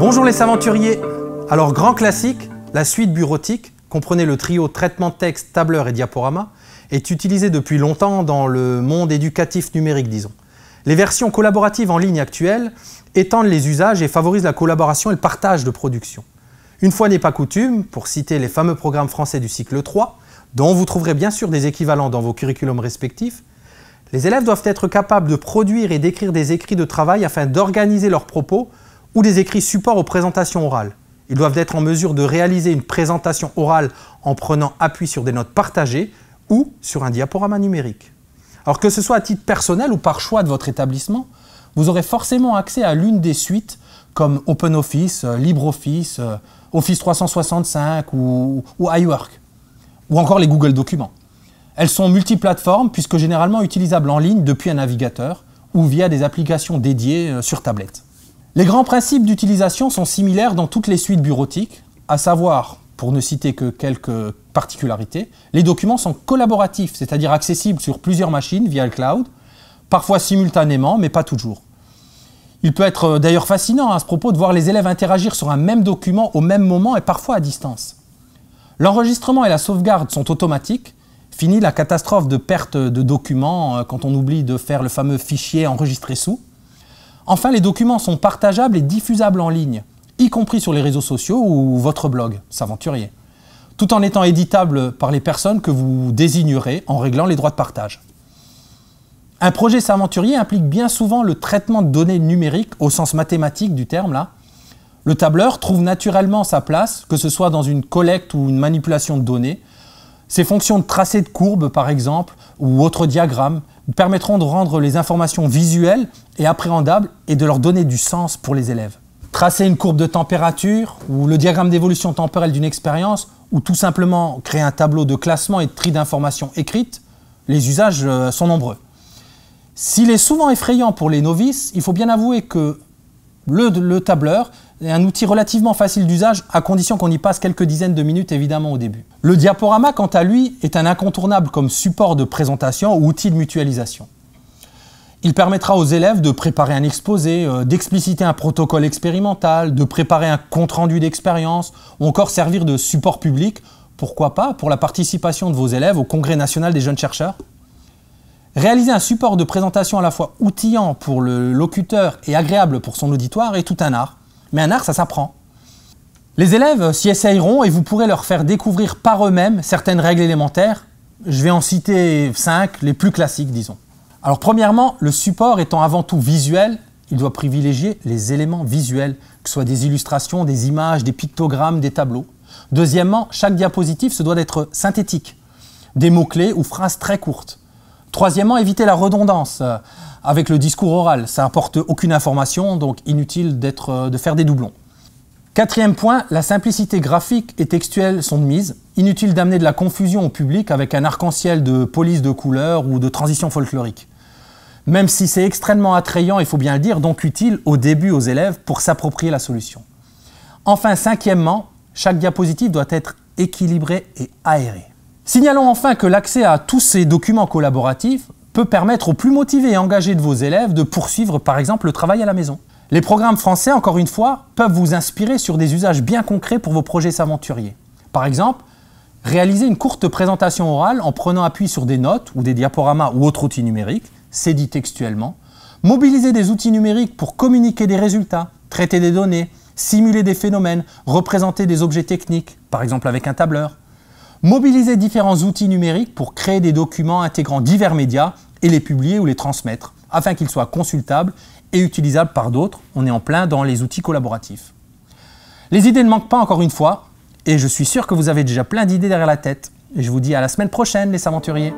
Bonjour les aventuriers Alors grand classique, la suite bureautique, comprenez le trio traitement texte, tableur et diaporama, est utilisée depuis longtemps dans le monde éducatif numérique, disons. Les versions collaboratives en ligne actuelles étendent les usages et favorisent la collaboration et le partage de production. Une fois n'est pas coutume, pour citer les fameux programmes français du cycle 3, dont vous trouverez bien sûr des équivalents dans vos curriculums respectifs, les élèves doivent être capables de produire et d'écrire des écrits de travail afin d'organiser leurs propos ou des écrits supports aux présentations orales. Ils doivent être en mesure de réaliser une présentation orale en prenant appui sur des notes partagées ou sur un diaporama numérique. Alors que ce soit à titre personnel ou par choix de votre établissement, vous aurez forcément accès à l'une des suites comme OpenOffice, euh, LibreOffice, euh, Office 365 ou iWork, ou encore les Google Documents. Elles sont multiplateformes puisque généralement utilisables en ligne depuis un navigateur ou via des applications dédiées euh, sur tablette. Les grands principes d'utilisation sont similaires dans toutes les suites bureautiques, à savoir, pour ne citer que quelques particularités, les documents sont collaboratifs, c'est-à-dire accessibles sur plusieurs machines via le cloud, parfois simultanément, mais pas toujours. Il peut être euh, d'ailleurs fascinant hein, à ce propos de voir les élèves interagir sur un même document au même moment et parfois à distance. L'enregistrement et la sauvegarde sont automatiques. Fini la catastrophe de perte de documents euh, quand on oublie de faire le fameux fichier enregistré sous. Enfin, les documents sont partageables et diffusables en ligne, y compris sur les réseaux sociaux ou votre blog, S'aventurier, tout en étant éditable par les personnes que vous désignerez en réglant les droits de partage. Un projet S'aventurier implique bien souvent le traitement de données numériques au sens mathématique du terme là. Le tableur trouve naturellement sa place, que ce soit dans une collecte ou une manipulation de données. Ses fonctions de tracé de courbe, par exemple, ou autres diagrammes, permettront de rendre les informations visuelles et appréhendables et de leur donner du sens pour les élèves. Tracer une courbe de température ou le diagramme d'évolution temporelle d'une expérience ou tout simplement créer un tableau de classement et de tri d'informations écrites, les usages euh, sont nombreux. S'il est souvent effrayant pour les novices, il faut bien avouer que le, le tableur un outil relativement facile d'usage, à condition qu'on y passe quelques dizaines de minutes évidemment au début. Le diaporama, quant à lui, est un incontournable comme support de présentation ou outil de mutualisation. Il permettra aux élèves de préparer un exposé, euh, d'expliciter un protocole expérimental, de préparer un compte-rendu d'expérience, ou encore servir de support public, pourquoi pas, pour la participation de vos élèves au Congrès national des jeunes chercheurs. Réaliser un support de présentation à la fois outillant pour le locuteur et agréable pour son auditoire est tout un art. Mais un art, ça s'apprend. Les élèves s'y essayeront et vous pourrez leur faire découvrir par eux-mêmes certaines règles élémentaires. Je vais en citer cinq, les plus classiques, disons. Alors premièrement, le support étant avant tout visuel, il doit privilégier les éléments visuels, que ce soit des illustrations, des images, des pictogrammes, des tableaux. Deuxièmement, chaque diapositive se doit d'être synthétique, des mots-clés ou phrases très courtes. Troisièmement, éviter la redondance euh, avec le discours oral. Ça apporte aucune information, donc inutile euh, de faire des doublons. Quatrième point, la simplicité graphique et textuelle sont de mise. Inutile d'amener de la confusion au public avec un arc-en-ciel de police de couleurs ou de transition folklorique. Même si c'est extrêmement attrayant, il faut bien le dire, donc utile au début aux élèves pour s'approprier la solution. Enfin, cinquièmement, chaque diapositive doit être équilibrée et aérée. Signalons enfin que l'accès à tous ces documents collaboratifs peut permettre aux plus motivés et engagés de vos élèves de poursuivre par exemple le travail à la maison. Les programmes français, encore une fois, peuvent vous inspirer sur des usages bien concrets pour vos projets s'aventuriers. Par exemple, réaliser une courte présentation orale en prenant appui sur des notes ou des diaporamas ou autres outils numériques, c'est dit textuellement. Mobiliser des outils numériques pour communiquer des résultats, traiter des données, simuler des phénomènes, représenter des objets techniques, par exemple avec un tableur. Mobiliser différents outils numériques pour créer des documents intégrant divers médias et les publier ou les transmettre, afin qu'ils soient consultables et utilisables par d'autres. On est en plein dans les outils collaboratifs. Les idées ne manquent pas encore une fois, et je suis sûr que vous avez déjà plein d'idées derrière la tête. Et je vous dis à la semaine prochaine, les aventuriers.